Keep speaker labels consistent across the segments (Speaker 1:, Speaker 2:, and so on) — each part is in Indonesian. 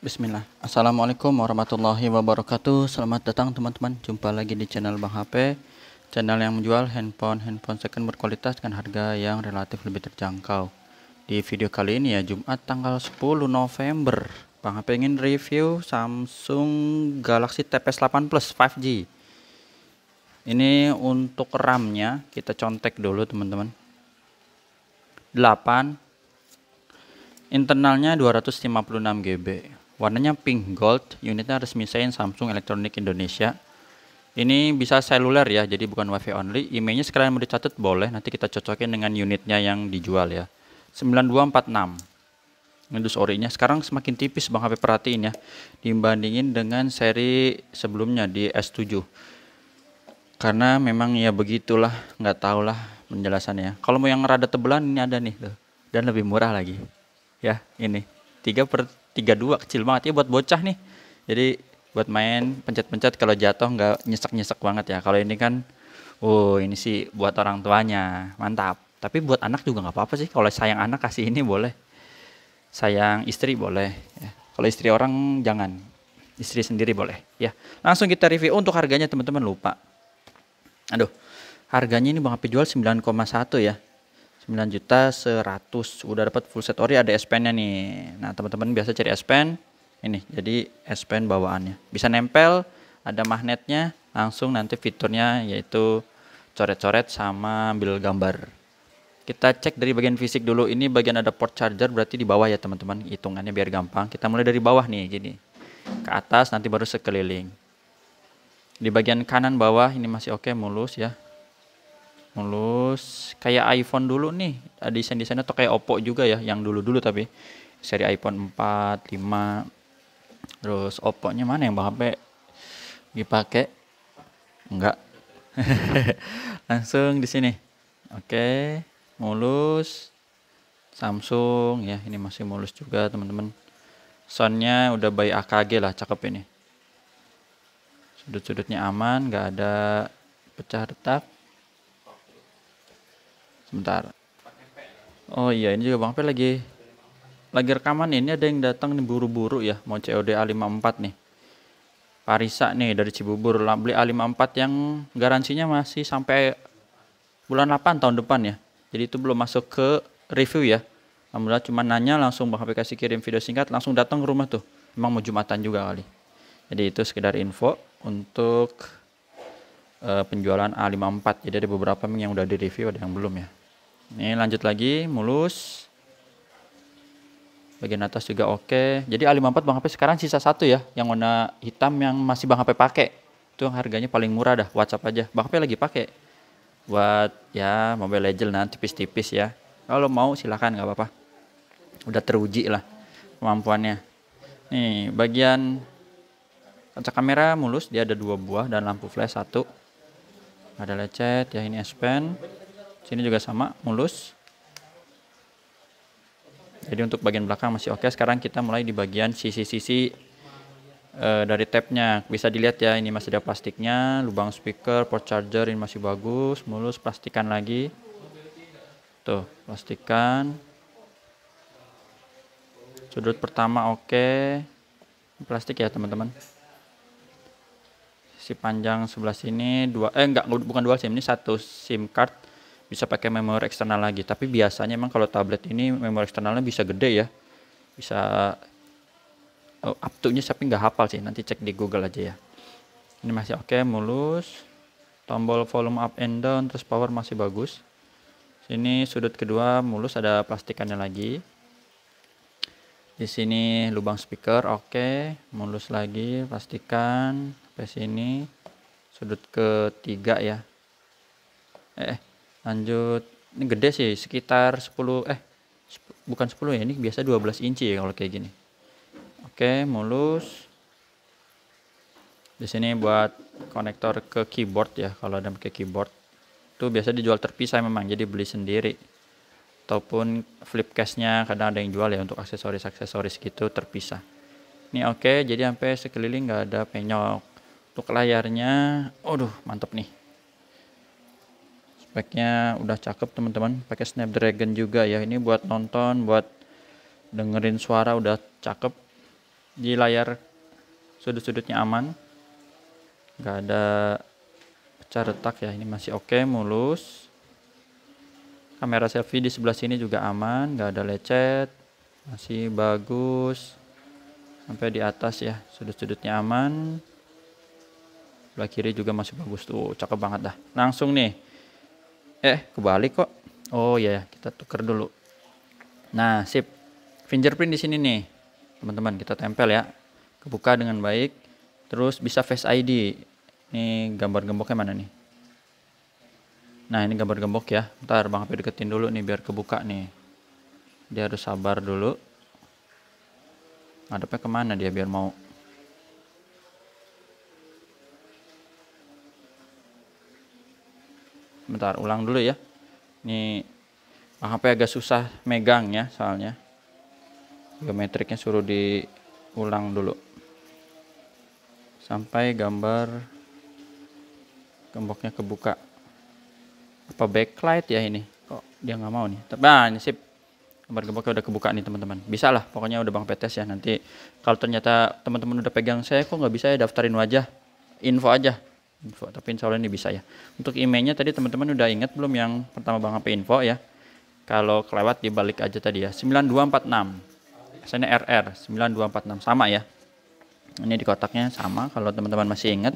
Speaker 1: Bismillah Assalamualaikum warahmatullahi wabarakatuh Selamat datang teman-teman Jumpa lagi di channel Bang HP Channel yang menjual handphone-handphone second berkualitas Dengan harga yang relatif lebih terjangkau Di video kali ini ya Jumat tanggal 10 November Bang HP ingin review Samsung Galaxy TPS8 Plus 5G Ini untuk RAM nya Kita contek dulu teman-teman 8 Internalnya 256 GB warnanya pink gold unitnya resmi sign Samsung Electronic Indonesia ini bisa seluler ya jadi bukan wifi only emailnya sekarang sekalian mau dicatat boleh nanti kita cocokin dengan unitnya yang dijual ya 9246 Windows Ori-nya sekarang semakin tipis Bang HP perhatiin ya dibandingin dengan seri sebelumnya di S7 karena memang ya begitulah nggak tahu lah penjelasannya kalau mau yang rada tebelan ini ada nih tuh dan lebih murah lagi ya ini 3 per 32 kecil banget ya buat bocah nih. Jadi buat main pencet-pencet kalau jatuh nggak nyesek-nyesek banget ya. Kalau ini kan oh ini sih buat orang tuanya. Mantap. Tapi buat anak juga nggak apa-apa sih. Kalau sayang anak kasih ini boleh. Sayang istri boleh. Ya. Kalau istri orang jangan. Istri sendiri boleh ya. Langsung kita review untuk harganya teman-teman lupa. Aduh. Harganya ini Bang Api jual 9,1 ya. 9 juta 100 udah dapat full set ori ada S Pen-nya nih nah teman-teman biasa cari S Pen ini jadi S Pen bawaannya bisa nempel ada magnetnya langsung nanti fiturnya yaitu coret-coret sama ambil gambar kita cek dari bagian fisik dulu ini bagian ada port charger berarti di bawah ya teman-teman hitungannya biar gampang kita mulai dari bawah nih gini ke atas nanti baru sekeliling di bagian kanan bawah ini masih oke okay, mulus ya mulus kayak iPhone dulu nih desain desainnya tuh kayak Oppo juga ya yang dulu dulu tapi seri iPhone 4 5 terus Oppo nya mana yang bahape dipakai enggak langsung di sini oke mulus Samsung ya ini masih mulus juga teman-teman soundnya udah by AKG lah cakep ini sudut-sudutnya aman nggak ada pecah retak Sebentar. Oh iya, ini juga Bang Pe lagi lagi rekaman ini ada yang datang nih buru-buru ya, mau COD A54 nih. Parisa nih dari Cibubur beli A54 yang garansinya masih sampai bulan 8 tahun depan ya. Jadi itu belum masuk ke review ya. Alhamdulillah cuma nanya langsung Bang Pe kasih kirim video singkat langsung datang ke rumah tuh. Emang mau Jumatan juga kali. Jadi itu sekedar info untuk uh, penjualan A54. Jadi ada beberapa yang udah direview ada yang belum ya. Ini lanjut lagi, mulus. Bagian atas juga oke. Jadi A54 Bang HP sekarang sisa satu ya, yang warna hitam yang masih Bang HP pakai. Itu harganya paling murah dah, WhatsApp aja. Bang HP lagi pakai buat ya Mobile Legends nanti tipis-tipis ya. Kalau mau silahkan nggak apa-apa. Udah teruji lah kemampuannya. Nih, bagian kaca kamera mulus, dia ada dua buah dan lampu flash satu. Ada lecet, ya ini S Pen. Sini juga sama, mulus. Jadi untuk bagian belakang masih oke. Sekarang kita mulai di bagian sisi-sisi uh, dari tapnya. Bisa dilihat ya, ini masih ada plastiknya, lubang speaker, port charger ini masih bagus, mulus, plastikan lagi. Tuh, plastikan. Sudut pertama oke. Okay. Plastik ya, teman-teman. Si panjang sebelah sini dua eh enggak bukan dua SIM, ini satu SIM card bisa pakai memori eksternal lagi tapi biasanya memang kalau tablet ini memori eksternalnya bisa gede ya bisa oh, up to nya tapi nggak hafal sih nanti cek di google aja ya ini masih oke okay, mulus tombol volume up and down terus power masih bagus sini sudut kedua mulus ada plastikannya lagi di sini lubang speaker oke okay. mulus lagi plastikan sampai sini sudut ketiga ya eh, eh lanjut ini gede sih sekitar 10 eh bukan 10 ya ini biasa 12 inci ya kalau kayak gini oke mulus di sini buat konektor ke keyboard ya kalau ada pakai keyboard itu biasa dijual terpisah memang jadi beli sendiri ataupun flip case-nya kadang ada yang jual ya untuk aksesoris-aksesoris gitu terpisah ini oke jadi sampai sekeliling nggak ada penyok untuk layarnya aduh mantep nih speknya udah cakep teman-teman pakai Snapdragon juga ya ini buat nonton buat dengerin suara udah cakep di layar sudut-sudutnya aman nggak ada pecah retak ya ini masih oke okay, mulus kamera selfie di sebelah sini juga aman nggak ada lecet masih bagus sampai di atas ya sudut-sudutnya aman sebelah kiri juga masih bagus tuh cakep banget dah langsung nih eh kebalik kok oh ya yeah, kita tuker dulu nah sip fingerprint di sini nih teman-teman kita tempel ya kebuka dengan baik terus bisa face ID ini gambar gemboknya mana nih nah ini gambar gembok ya ntar bang HP deketin dulu nih biar kebuka nih dia harus sabar dulu ngadepnya kemana dia biar mau bentar ulang dulu ya ini HP ah, ya, agak susah megang ya soalnya geometriknya suruh diulang dulu sampai gambar gemboknya kebuka apa backlight ya ini kok dia nggak mau nih nah sip gambar gemboknya udah kebuka nih teman-teman bisa lah pokoknya udah bang petes ya nanti kalau ternyata teman-teman udah pegang saya kok nggak bisa ya daftarin wajah info aja info tapi insya Allah ini bisa ya untuk emailnya tadi teman-teman udah ingat belum yang pertama Bang HP Info ya kalau kelewat dibalik aja tadi ya 9246 sana RR 9246 sama ya ini di kotaknya sama kalau teman-teman masih ingat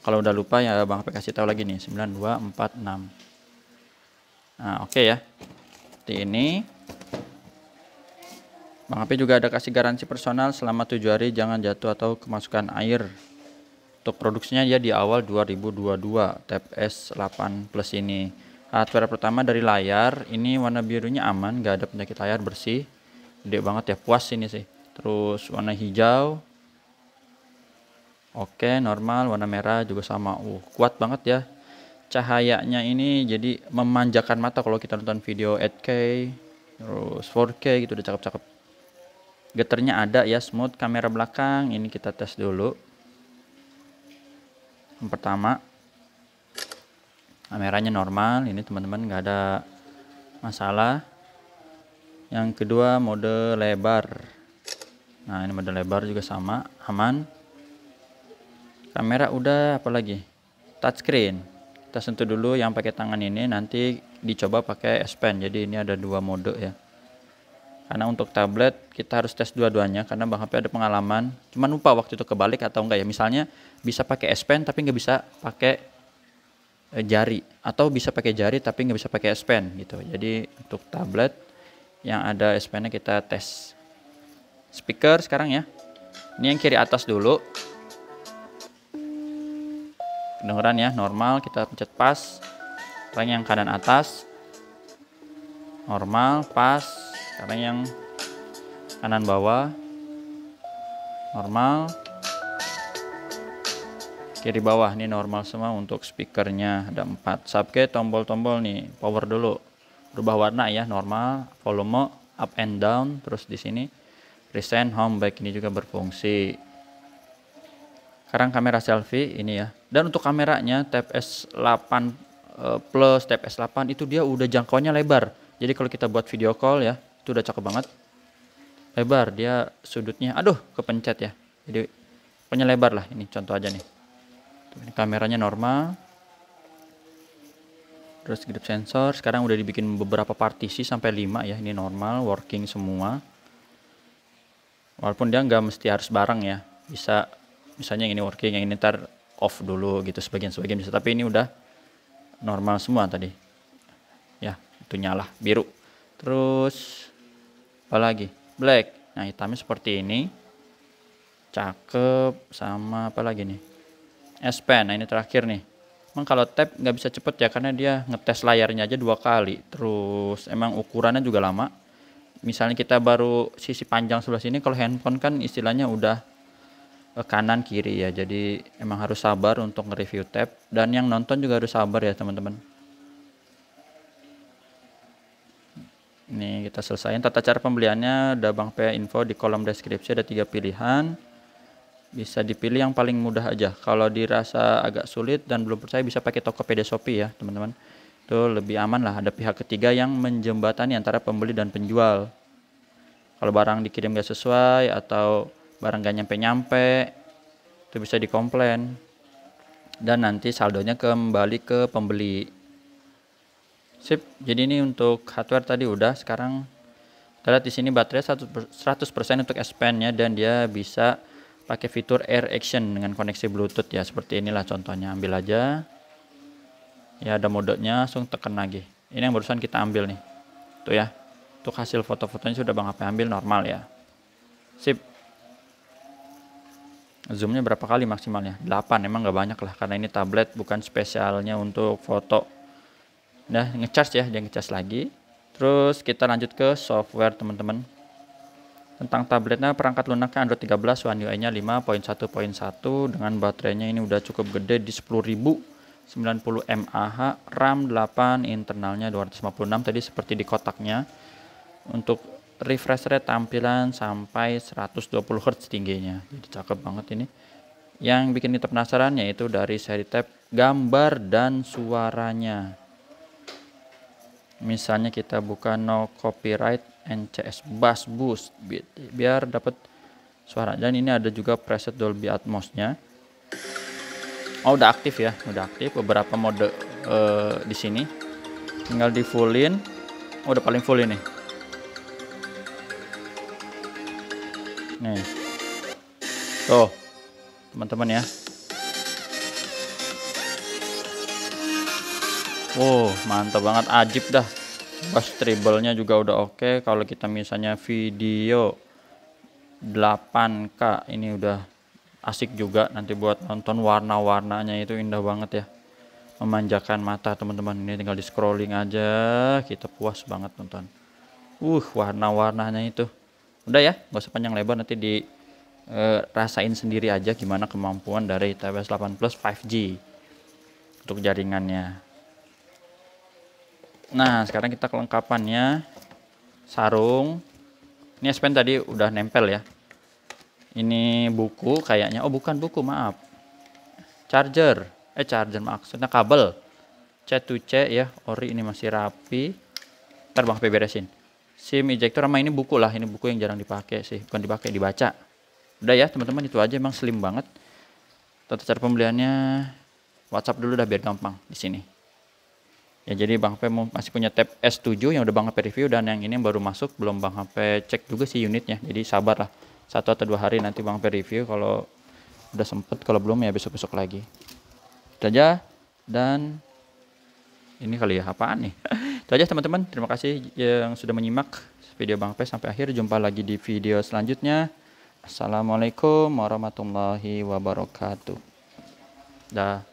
Speaker 1: kalau udah lupa ya Bang HP kasih tahu lagi nih 9246 nah oke okay ya seperti ini Bang HP juga ada kasih garansi personal selama 7 hari jangan jatuh atau kemasukan air untuk produksinya ya di awal 2022 tab S8 plus ini hardware pertama dari layar ini warna birunya aman gak ada penyakit layar bersih gede banget ya puas ini sih terus warna hijau oke normal warna merah juga sama uh kuat banget ya cahayanya ini jadi memanjakan mata kalau kita nonton video 8K terus 4K gitu udah cakep-cakep geternya ada ya smooth kamera belakang ini kita tes dulu yang pertama kameranya normal ini teman-teman nggak ada masalah yang kedua mode lebar nah ini mode lebar juga sama aman kamera udah apalagi touchscreen kita sentuh dulu yang pakai tangan ini nanti dicoba pakai S Pen jadi ini ada dua mode ya karena untuk tablet kita harus tes dua-duanya karena Bang HP ada pengalaman cuman lupa waktu itu kebalik atau enggak ya misalnya bisa pakai S Pen tapi nggak bisa pakai e, jari atau bisa pakai jari tapi nggak bisa pakai S Pen gitu jadi untuk tablet yang ada S pen kita tes speaker sekarang ya ini yang kiri atas dulu kedengeran ya normal kita pencet pas sekarang yang kanan atas normal pas sekarang yang kanan bawah normal kiri bawah ini normal semua untuk speakernya ada empat subke tombol-tombol nih power dulu berubah warna ya normal volume up and down terus di sini recent home back ini juga berfungsi sekarang kamera selfie ini ya dan untuk kameranya tab S8 eh, plus tab S8 itu dia udah jangkauannya lebar jadi kalau kita buat video call ya itu udah cakep banget lebar dia sudutnya aduh kepencet ya jadi penyelebar lah ini contoh aja nih Tuh, ini kameranya normal terus grip sensor sekarang udah dibikin beberapa partisi sampai 5 ya ini normal working semua walaupun dia nggak mesti harus bareng ya bisa misalnya yang ini working yang ini ntar off dulu gitu sebagian sebagian bisa tapi ini udah normal semua tadi ya itu nyala biru terus apalagi black nah hitamnya seperti ini cakep sama apa lagi nih S Pen nah ini terakhir nih emang kalau tab nggak bisa cepet ya karena dia ngetes layarnya aja dua kali terus emang ukurannya juga lama misalnya kita baru sisi panjang sebelah sini kalau handphone kan istilahnya udah eh, kanan kiri ya jadi emang harus sabar untuk nge-review tab dan yang nonton juga harus sabar ya teman-teman Ini kita selesaikan tata cara pembeliannya ada Bank PA info di kolom deskripsi ada tiga pilihan. Bisa dipilih yang paling mudah aja. Kalau dirasa agak sulit dan belum percaya bisa pakai Tokopedia Shopee ya, teman-teman. Itu lebih aman lah ada pihak ketiga yang menjembatani antara pembeli dan penjual. Kalau barang dikirim gak sesuai atau barang gak nyampe-nyampe itu bisa dikomplain dan nanti saldonya kembali ke pembeli. Sip, jadi ini untuk hardware tadi udah. Sekarang kita lihat di sini baterai 100%, untuk S Pen nya dan dia bisa pakai fitur Air Action dengan koneksi Bluetooth ya. Seperti inilah contohnya. Ambil aja. Ya ada modenya, langsung tekan lagi. Ini yang barusan kita ambil nih. Tuh ya. Untuk hasil foto-fotonya sudah Bang apa ambil normal ya. Sip. Zoomnya berapa kali maksimalnya? 8, emang nggak banyak lah karena ini tablet bukan spesialnya untuk foto. Nah, ngecharge ya, dia ngecharge lagi. Terus kita lanjut ke software teman-teman. Tentang tabletnya perangkat lunaknya Android 13 One UI-nya 5.1.1 dengan baterainya ini udah cukup gede di 10.000 90 mAh, RAM 8, internalnya 256 tadi seperti di kotaknya. Untuk refresh rate tampilan sampai 120 Hz tingginya. Jadi cakep banget ini. Yang bikin kita penasaran yaitu dari seri tab gambar dan suaranya misalnya kita buka no copyright NCS bass boost biar dapat suara dan ini ada juga preset Dolby Atmos nya oh udah aktif ya udah aktif beberapa mode uh, di sini tinggal di fullin oh, udah paling full ini nih tuh teman-teman ya Oh mantap banget ajib dah. Bass treble juga udah oke. Okay. Kalau kita misalnya video 8K ini udah asik juga nanti buat nonton warna-warnanya itu indah banget ya. Memanjakan mata teman-teman. Ini tinggal di scrolling aja, kita puas banget nonton. Uh, warna-warnanya itu. Udah ya, gak usah panjang lebar nanti di uh, rasain sendiri aja gimana kemampuan dari TWS 8 Plus 5G untuk jaringannya. Nah, sekarang kita kelengkapannya sarung. Ini spend tadi udah nempel ya. Ini buku kayaknya. Oh, bukan buku, maaf. Charger. Eh, charger maksudnya kabel. c to c ya. Ori ini masih rapi. Ntar Bang beresin. SIM ejector sama ini buku lah. Ini buku yang jarang dipakai sih. Bukan dipakai, dibaca. Udah ya, teman-teman. Itu aja emang slim banget. Tata cara pembeliannya WhatsApp dulu dah biar gampang di sini. Ya jadi Bang HP masih punya tab S7 yang udah Bang HP review dan yang ini baru masuk belum Bang HP cek juga sih unitnya. Jadi sabar lah satu atau dua hari nanti Bang HP review kalau udah sempet kalau belum ya besok besok lagi. Itu aja dan ini kali ya apaan nih? Itu aja teman-teman. Terima kasih yang sudah menyimak video Bang HP sampai akhir. Jumpa lagi di video selanjutnya. Assalamualaikum warahmatullahi wabarakatuh. Dah.